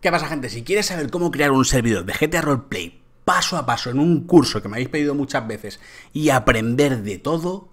¿Qué pasa gente? Si quieres saber cómo crear un servidor de GTA Roleplay paso a paso en un curso que me habéis pedido muchas veces y aprender de todo,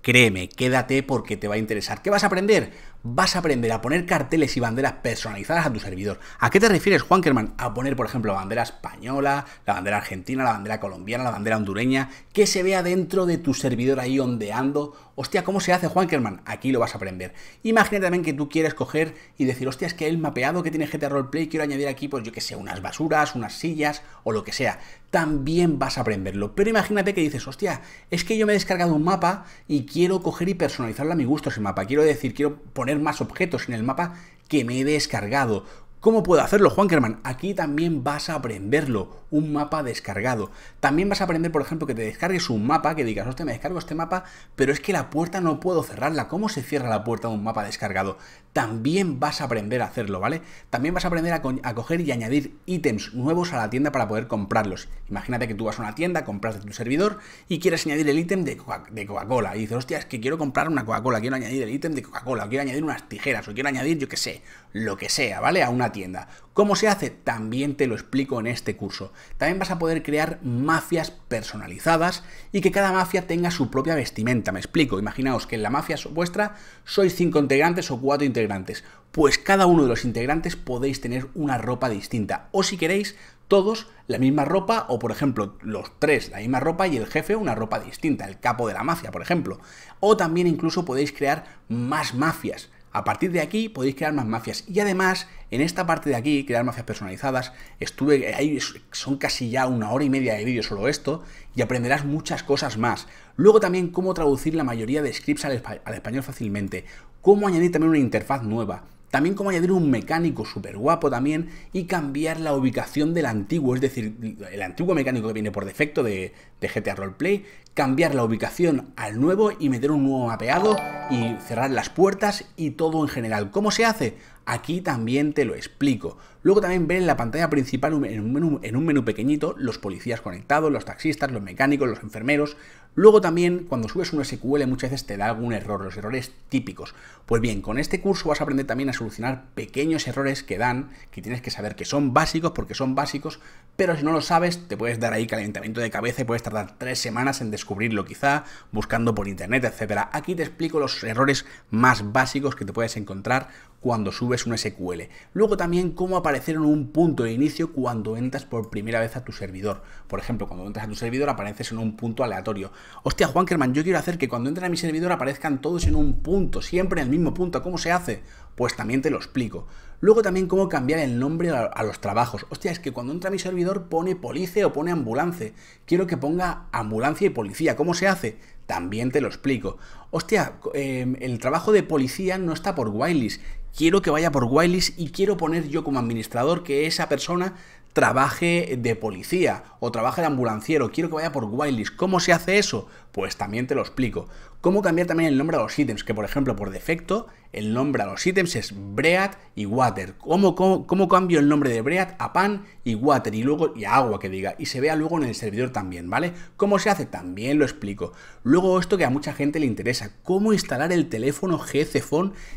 créeme, quédate porque te va a interesar. ¿Qué vas a aprender? vas a aprender a poner carteles y banderas personalizadas a tu servidor. ¿A qué te refieres, Juankerman? A poner, por ejemplo, la bandera española, la bandera argentina, la bandera colombiana, la bandera hondureña, que se vea dentro de tu servidor ahí ondeando. Hostia, ¿cómo se hace, Juankerman? Aquí lo vas a aprender. Imagina también que tú quieres coger y decir, hostia, es que el mapeado que tiene GTA Roleplay, quiero añadir aquí, pues yo que sé, unas basuras, unas sillas o lo que sea también vas a aprenderlo. Pero imagínate que dices, hostia, es que yo me he descargado un mapa y quiero coger y personalizarlo a mi gusto ese mapa. Quiero decir, quiero poner más objetos en el mapa que me he descargado. ¿Cómo puedo hacerlo, Juan Kerman? Aquí también vas a aprenderlo un mapa descargado. También vas a aprender, por ejemplo, que te descargues un mapa, que digas, hostia, me descargo este mapa, pero es que la puerta no puedo cerrarla. ¿Cómo se cierra la puerta de un mapa descargado? También vas a aprender a hacerlo, ¿vale? También vas a aprender a, coger y añadir ítems nuevos a la tienda para poder comprarlos. Imagínate que tú vas a una tienda, compras de tu servidor y quieres añadir el ítem de Coca-Cola. y dices, hostia, es que quiero comprar una Coca-Cola, quiero añadir el ítem de Coca-Cola, quiero añadir unas tijeras o quiero añadir, yo qué sé, lo que sea, ¿vale? A una tienda. ¿Cómo se hace? También te lo explico en este curso. También vas a poder crear mafias personalizadas y que cada mafia tenga su propia vestimenta. Me explico, imaginaos que en la mafia vuestra sois cinco integrantes o cuatro integrantes. Pues cada uno de los integrantes podéis tener una ropa distinta. O si queréis, todos la misma ropa o por ejemplo los tres la misma ropa y el jefe una ropa distinta, el capo de la mafia por ejemplo. O también incluso podéis crear más mafias. A partir de aquí podéis crear más mafias. Y además, en esta parte de aquí, crear mafias personalizadas, estuve ahí, son casi ya una hora y media de vídeo solo esto, y aprenderás muchas cosas más. Luego también cómo traducir la mayoría de scripts al español fácilmente, cómo añadir también una interfaz nueva, también como añadir un mecánico súper guapo también y cambiar la ubicación del antiguo, es decir, el antiguo mecánico que viene por defecto de, de GTA Roleplay, cambiar la ubicación al nuevo y meter un nuevo mapeado y cerrar las puertas y todo en general. ¿Cómo se hace? Aquí también te lo explico. Luego también ven en la pantalla principal, en un, menú, en un menú pequeñito, los policías conectados, los taxistas, los mecánicos, los enfermeros. Luego también, cuando subes un SQL, muchas veces te da algún error, los errores típicos. Pues bien, con este curso vas a aprender también a solucionar pequeños errores que dan, que tienes que saber que son básicos, porque son básicos, pero si no lo sabes, te puedes dar ahí calentamiento de cabeza y puedes tardar tres semanas en descubrirlo quizá, buscando por internet, etc. Aquí te explico los errores más básicos que te puedes encontrar cuando subes un SQL. Luego también cómo aparecer en un punto de inicio cuando entras por primera vez a tu servidor. Por ejemplo, cuando entras a tu servidor apareces en un punto aleatorio. Hostia, Kerman, yo quiero hacer que cuando entre a mi servidor aparezcan todos en un punto, siempre en el mismo punto. ¿Cómo se hace? Pues también te lo explico. Luego también cómo cambiar el nombre a los trabajos. Hostia, es que cuando entra mi servidor pone policía o pone ambulance. Quiero que ponga ambulancia y policía. ¿Cómo se hace? También te lo explico. Hostia, em, el trabajo de policía no está por wireless. Quiero que vaya por wireless y quiero poner yo como administrador que esa persona trabaje de policía o trabaje de ambulanciero. Quiero que vaya por wireless. ¿Cómo se hace eso? Pues también te lo explico. Cómo cambiar también el nombre a los ítems, que por ejemplo por defecto el nombre a los ítems es Bread y Water. ¿Cómo, cómo, cambio el nombre de Bread a pan y Water y luego y a agua que diga? Y se vea luego en el servidor también, ¿vale? ¿Cómo se hace? También lo explico. Luego esto que a mucha gente le interesa, cómo instalar el teléfono GC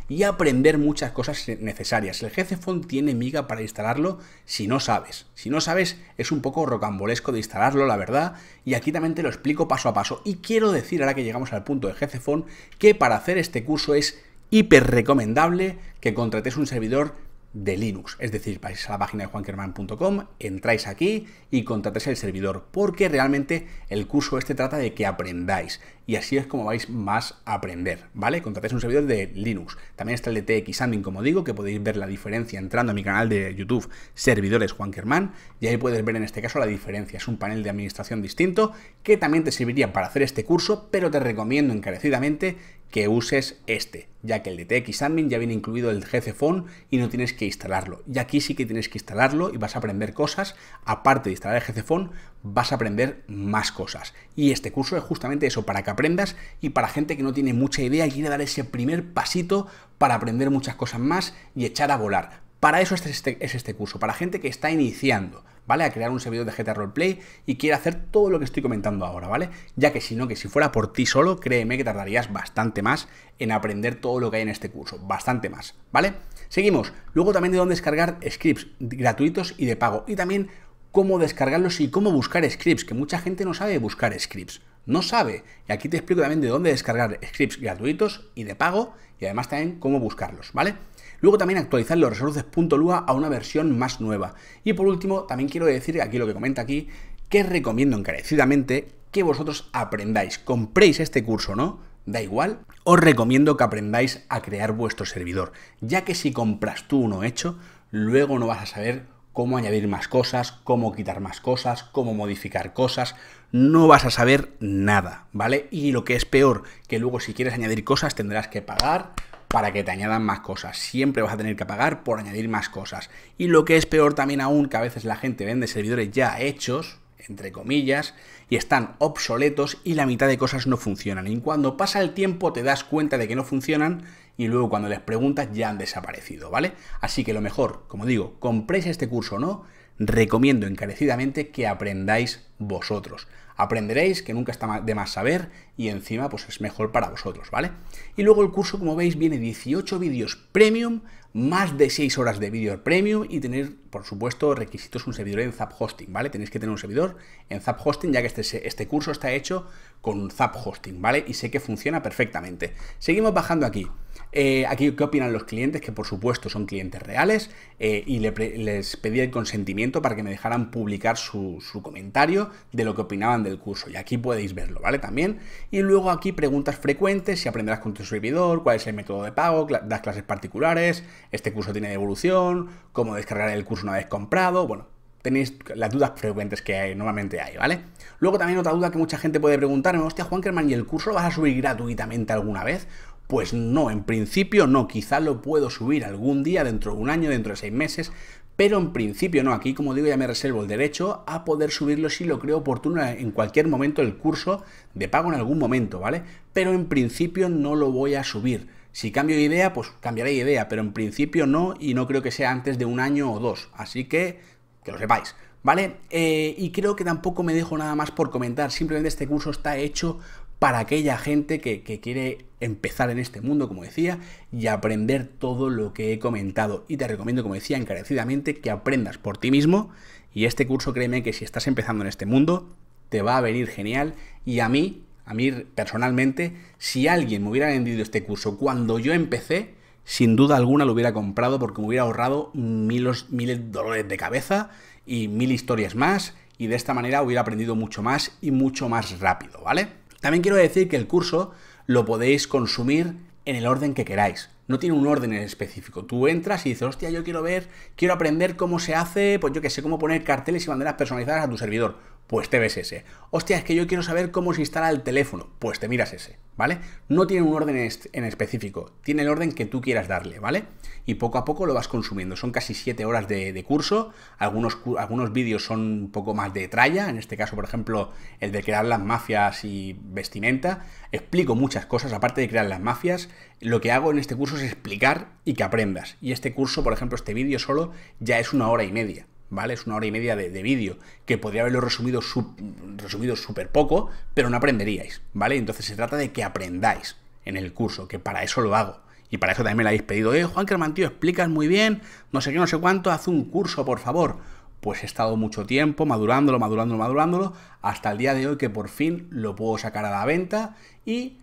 y aprender muchas cosas necesarias. El GC tiene miga para instalarlo si no sabes. Si no sabes es un poco rocambolesco de instalarlo, la verdad. Y aquí también te lo explico paso a paso. Y quiero decir, ahora que llegamos al punto de Gcfon, que para hacer este curso es hiper recomendable que contrates un servidor de Linux. Es decir, vais a la página de juankerman.com, entráis aquí y contratáis el servidor, porque realmente el curso este trata de que aprendáis y así es como vais más a aprender, ¿vale? Contratáis un servidor de Linux. También está el de TX como digo, que podéis ver la diferencia entrando a mi canal de YouTube Servidores Kerman y ahí puedes ver en este caso la diferencia. Es un panel de administración distinto que también te serviría para hacer este curso, pero te recomiendo encarecidamente que uses este, ya que el de Admin ya viene incluido el GCFone y no tienes que instalarlo. Y aquí sí que tienes que instalarlo y vas a aprender cosas. Aparte de instalar el GCFone, vas a aprender más cosas. Y este curso es justamente eso, para que aprendas y para gente que no tiene mucha idea y quiere dar ese primer pasito para aprender muchas cosas más y echar a volar. Para eso es este, es este curso, para gente que está iniciando. ¿vale? A crear un servidor de GTA Roleplay y quiere hacer todo lo que estoy comentando ahora, ¿vale? Ya que si no, que si fuera por ti solo, créeme que tardarías bastante más en aprender todo lo que hay en este curso, bastante más, ¿vale? Seguimos. Luego también de dónde descargar scripts gratuitos y de pago. Y también cómo descargarlos y cómo buscar scripts, que mucha gente no sabe buscar scripts. No sabe. Y aquí te explico también de dónde descargar scripts gratuitos y de pago y además también cómo buscarlos, ¿vale? Luego también actualizar los resources.lua a una versión más nueva. Y por último, también quiero decir aquí lo que comenta aquí, que recomiendo encarecidamente que vosotros aprendáis, compréis este curso, ¿no? Da igual, os recomiendo que aprendáis a crear vuestro servidor, ya que si compras tú uno hecho, luego no vas a saber cómo añadir más cosas, cómo quitar más cosas, cómo modificar cosas, no vas a saber nada, ¿vale? Y lo que es peor, que luego si quieres añadir cosas tendrás que pagar, para que te añadan más cosas. Siempre vas a tener que pagar por añadir más cosas. Y lo que es peor también aún, que a veces la gente vende servidores ya hechos, entre comillas, y están obsoletos y la mitad de cosas no funcionan. Y cuando pasa el tiempo te das cuenta de que no funcionan y luego cuando les preguntas ya han desaparecido, ¿vale? Así que lo mejor, como digo, compréis este curso o no, recomiendo encarecidamente que aprendáis vosotros. Aprenderéis que nunca está de más saber y encima pues es mejor para vosotros, ¿vale? Y luego el curso, como veis, viene 18 vídeos premium, más de 6 horas de vídeo premium y tener, por supuesto, requisitos un servidor en Zap Hosting, ¿vale? Tenéis que tener un servidor en Zap Hosting, ya que este, este curso está hecho con Zap Hosting, ¿vale? Y sé que funciona perfectamente. Seguimos bajando aquí. Eh, aquí qué opinan los clientes, que por supuesto son clientes reales, eh, y les pedí el consentimiento para que me dejaran publicar su, su comentario de lo que opinaban del curso. Y aquí podéis verlo, ¿vale? También. Y luego aquí preguntas frecuentes, si aprenderás con tu servidor, cuál es el método de pago, das clases particulares, este curso tiene devolución, cómo descargar el curso una vez comprado, bueno, tenéis las dudas frecuentes que hay, normalmente hay, ¿vale? Luego también otra duda que mucha gente puede preguntarme, hostia, Germán ¿y el curso lo vas a subir gratuitamente alguna vez? Pues no, en principio no, quizá lo puedo subir algún día, dentro de un año, dentro de seis meses, pero en principio no, aquí como digo ya me reservo el derecho a poder subirlo si lo creo oportuno en cualquier momento el curso de pago en algún momento, ¿vale? Pero en principio no lo voy a subir. Si cambio de idea, pues cambiaré de idea, pero en principio no y no creo que sea antes de un año o dos, así que que lo sepáis. ¿Vale? Eh, y creo que tampoco me dejo nada más por comentar, simplemente este curso está hecho para aquella gente que, quiere empezar en este mundo, como decía, y aprender todo lo que he comentado. Y te recomiendo, como decía, encarecidamente que aprendas por ti mismo. Y este curso, créeme que si estás empezando en este mundo, te va a venir genial. Y a mí, a mí personalmente, si alguien me hubiera vendido este curso cuando yo empecé, sin duda alguna lo hubiera comprado porque me hubiera ahorrado miles, miles de dolores de cabeza y mil historias más. Y de esta manera hubiera aprendido mucho más y mucho más rápido, ¿vale? También quiero decir que el curso lo podéis consumir en el orden que queráis. No tiene un orden específico. Tú entras y dices, hostia, yo quiero ver, quiero aprender cómo se hace, pues yo que sé, cómo poner carteles y banderas personalizadas a tu servidor. Pues te ves ese. Hostia, es que yo quiero saber cómo se instala el teléfono. Pues te miras ese, ¿vale? No tiene un orden en específico, tiene el orden que tú quieras darle, ¿vale? Y poco a poco lo vas consumiendo. Son casi 7 horas de, curso. Algunos, algunos vídeos son un poco más de tralla. En este caso, por ejemplo, el de crear las mafias y vestimenta. Explico muchas cosas, aparte de crear las mafias. Lo que hago en este curso es explicar y que aprendas. Y este curso, por ejemplo, este vídeo solo ya es una hora y media. ¿vale? Es una hora y media de, vídeo, que podría haberlo resumido súper poco, pero no aprenderíais, ¿vale? Entonces se trata de que aprendáis en el curso, que para eso lo hago. Y para eso también me lo habéis pedido, eh, Juan Cremantío, explicas muy bien, no sé qué, no sé cuánto, haz un curso, por favor. Pues he estado mucho tiempo madurándolo, madurándolo, madurándolo, hasta el día de hoy que por fin lo puedo sacar a la venta y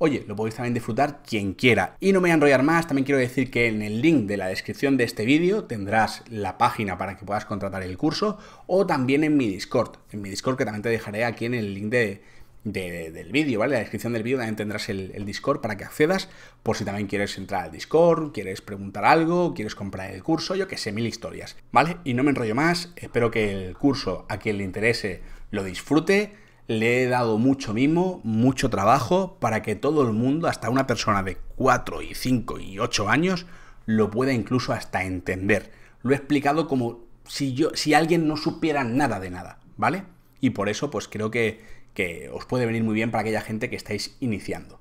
Oye, lo podéis también disfrutar quien quiera. Y no me voy a enrollar más, también quiero decir que en el link de la descripción de este vídeo tendrás la página para que puedas contratar el curso o también en mi Discord. En mi Discord que también te dejaré aquí en el link de, del vídeo, ¿vale? En la descripción del vídeo también tendrás el, el, Discord para que accedas, por si también quieres entrar al Discord, quieres preguntar algo, quieres comprar el curso, yo que sé, mil historias, ¿vale? Y no me enrollo más, espero que el curso a quien le interese lo disfrute le he dado mucho mimo, mucho trabajo para que todo el mundo, hasta una persona de 4 y 5 y 8 años, lo pueda incluso hasta entender. Lo he explicado como si, yo, si alguien no supiera nada de nada, ¿vale? Y por eso pues creo que, que os puede venir muy bien para aquella gente que estáis iniciando.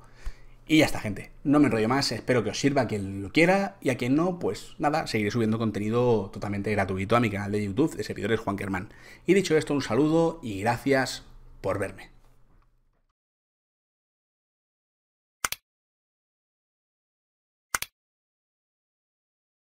Y ya está, gente. No me enrollo más. Espero que os sirva a quien lo quiera y a quien no, pues nada, seguiré subiendo contenido totalmente gratuito a mi canal de YouTube de Servidores Juan Germán. Y dicho esto, un saludo y gracias por verme.